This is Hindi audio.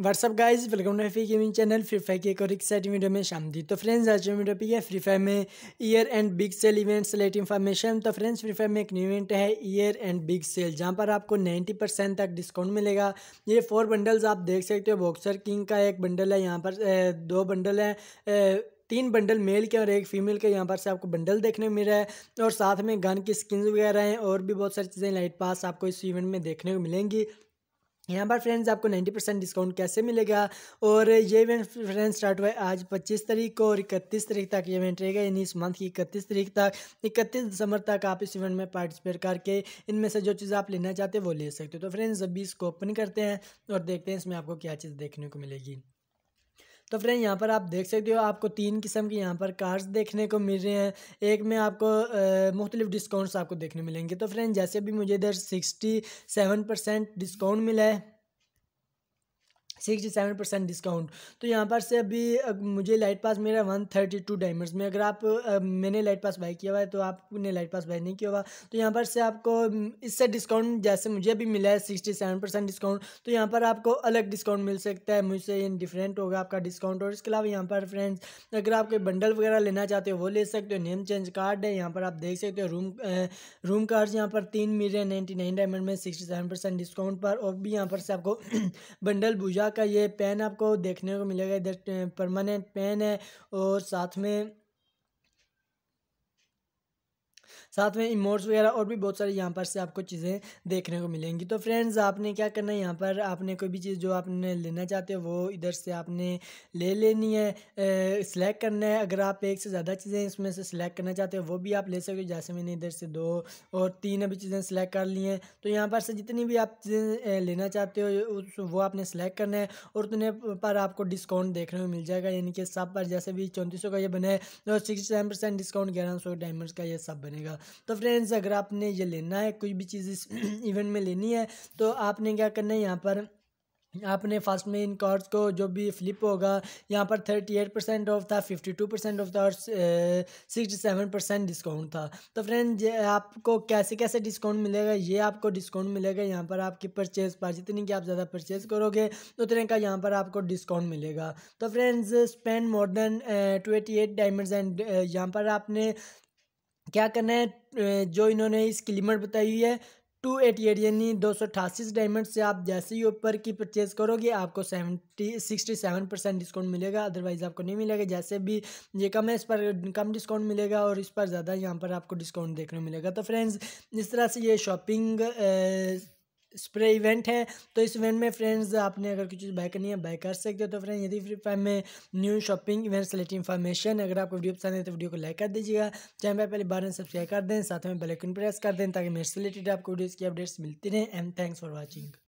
WhatsApp guys welcome to free gaming channel free fire की एक और एक्साइट वीडियो में शामदी तो फ्रेंड्स आज जो वीडियो है फ्री फायर में year end big sale event select information तो फ्रेंड्स फ्री फायर में एक न्यू इवेंट है ईयर एंड बिग सेल जहां पर आपको 90 परसेंट तक डिस्काउंट मिलेगा ये फोर बंडल्स आप देख सकते हो बॉक्सर किंग का एक बंडल है यहाँ पर दो बंडल है तीन बंडल मेल के और एक फीमेल के यहाँ पर से आपको बंडल देखने को मिल रहा है और साथ में गन की स्किन्स वगैरह हैं और भी बहुत सारी चीज़ें लाइट पास आपको इस इवेंट में देखने को मिलेंगी यहाँ पर फ्रेंड्स आपको 90 परसेंट डिस्काउंट कैसे मिलेगा और ये इवेंट फ्रेंड्स स्टार्ट हुआ है आज 25 तारीख को और 31 तारीख तक ये इवेंट रहेगा यानी इस मंथ की 31 तारीख तक 31 दिसंबर तक आप इस इवेंट में पार्टिसिपेट करके इनमें से जो चीज़ आप लेना चाहते हैं वो ले सकते हो तो फ्रेंड्स अभी इसको ओपन करते हैं और देखते हैं इसमें आपको क्या चीज़ देखने को मिलेगी तो फ्रेंड यहाँ पर आप देख सकते हो आपको तीन किस्म के यहाँ पर कार्ड्स देखने को मिल रहे हैं एक में आपको मुख्तलिफ डिस्काउंट्स आपको देखने मिलेंगे तो फ्रेंड जैसे भी मुझे इधर सिक्सटी सेवन परसेंट डिस्काउंट मिला है सिक्सटी सेवन परसेंट डिस्काउंट तो यहाँ पर से अभी मुझे लाइट पास मेरा वन थर्टी टू डायमंड्स में अगर आप मैंने लाइट पास बाई किया हुआ है तो आपने लाइट पास बाई नहीं किया हुआ तो यहाँ पर से आपको इससे डिस्काउंट जैसे मुझे अभी मिला है सिक्सटी सेवन परसेंट डिस्काउंट तो यहाँ पर आपको अलग डिस्काउंट मिल सकता है मुझसे डिफरेंट होगा आपका डिस्काउंट और इसके अलावा यहाँ पर फ्रेंड्स अगर आप कोई बंडल वगैरह लेना चाहते हो वो ले सकते हो नेम चेंज कार्ड है यहाँ पर आप देख सकते हो रूम रूम कार्ड यहाँ पर तीन मिलियन नाइन्टी नाइन डायमंड में सिक्सटी सेवन परसेंट डिस्काउंट पर और भी यहाँ पर से आपको बंडल भूजा का ये पेन आपको देखने को मिलेगा इधर परमानेंट पेन है और साथ में साथ में इमोट्स वगैरह और भी बहुत सारी यहाँ पर से आपको चीज़ें देखने को मिलेंगी तो फ्रेंड्स आपने क्या करना है यहाँ पर आपने कोई भी चीज़ जो आपने लेना चाहते हो वो इधर से आपने ले लेनी है सिलेक्ट करना है अगर आप एक से ज़्यादा चीज़ें इसमें से सिलेक्ट करना चाहते हो वो भी आप ले सकते हो जैसे मैंने इधर से दो और तीन अभी चीज़ें सिलेक्ट कर ली हैं तो यहाँ पर से जितनी भी आप चीज़ें लेना चाहते हो वो आपने सेलेक्ट करना है और उतने पर आपको डिस्काउंट देखने को मिल जाएगा यानी कि सब पर जैसे भी चौंतीस का ये बने और सिक्सटी सेवन परसेंट डिस्काउंट ग्यारह सौ का ये सब बनेगा तो फ्रेंड्स अगर आपने ये लेना है कोई भी चीज़ इस इवेंट में लेनी है तो आपने क्या करना है यहाँ पर आपने फर्स्ट में इन कार्ड्स को जो भी फ्लिप होगा यहाँ पर थर्टी एट परसेंट ऑफ था फिफ्टी टू परसेंट ऑफ था और सिक्सटी सेवन परसेंट डिस्काउंट था तो फ्रेंड आपको कैसे कैसे डिस्काउंट मिलेगा ये आपको डिस्काउंट मिलेगा यहाँ पर आपकी परचेज़ पर जितनी कि आप ज़्यादा परचेज़ करोगे उतने का यहाँ पर आपको डिस्काउंट मिलेगा तो friends spend more than two eighty eight diamonds and यहाँ पर आपने क्या करना है जो इन्होंने इसकी लिमिट बताई हुई है टू एटी एट यानी दो सौ अठासी डायमंड से आप जैसे ही ऊपर की परचेज़ करोगे आपको seventy sixty seven percent discount मिलेगा अदरवाइज़ आपको नहीं मिलेगा जैसे भी ये कम है इस पर कम डिस्काउंट मिलेगा और इस पर ज़्यादा यहाँ पर आपको डिस्काउंट देखने मिलेगा तो फ्रेंड्स इस तरह से ये शॉपिंग स्प्रे इवेंट है तो इस इवेंट में फ्रेंड्स आपने अगर कुछ चीज़ बाय करनी है बाय कर सकते हो तो फ्रेंड्स यदि फ्री फायर में न्यू शॉपिंग इवेंट से रिलेटेड इन्फॉर्मेशन अगर आपको वीडियो पसंद है तो वीडियो को लाइक कर दीजिएगा चैनल पर पहले बार सब्सक्राइब कर दें साथ में बेलाइकन प्रेस कर दें ताकि मेरे से रिलेटेड आपको वीडियोज़ की अपडेट्स मिलती रहें एंड थैंक्स फॉर वॉचिंग